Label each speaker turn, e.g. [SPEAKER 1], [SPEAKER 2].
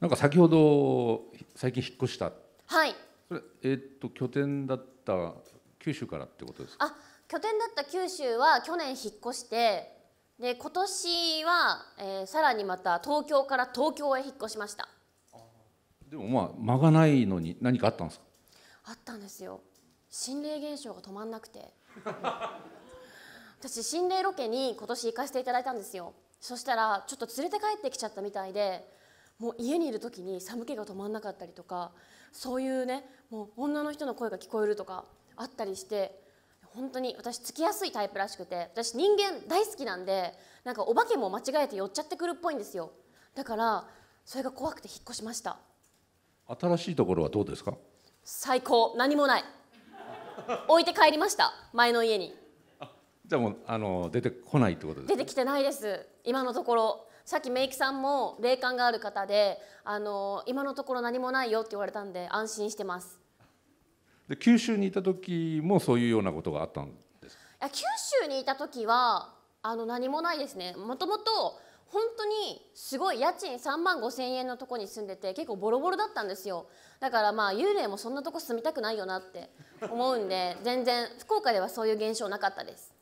[SPEAKER 1] なんか先ほど最近引っ越した。はい。それえーっと拠点だった九州からってことですか。あ、拠点だった九州は去年引っ越して、で今年は、えーさらにまた東京から東京へ引っ越しました。でもまあ間がないのに何かあったんですか。あったんですよ。心霊現象が止まんなくて。私心霊ロケに今年行かせていただいたんですよ。そしたらちょっと連れて帰ってきちゃったみたいで、もう家にいる時に寒気が止まらなかったりとかそういうねもう女の人の声が聞こえるとかあったりして本当に私つきやすいタイプらしくて私人間大好きなんでなんかお化けも間違えて寄っちゃってくるっぽいんですよだからそれが怖くて引っ越しました新しいところはどうですか最高何もない置いて帰りました前の家にじゃあもうあの出てこないってことですか出てきてないです今のところさっきメイクさんも霊感がある方であの今のところ何もないよって言われたんで安心してますで九州にいた時もそういうようなことがあったんですいや九州にいた時はあの何もないですねもともと本当にすごい家賃3万5千円のとこに住んでて結構ボロボロだったんですよだからまあ幽霊もそんなとこ住みたくないよなって思うんで全然福岡ではそういう現象なかったです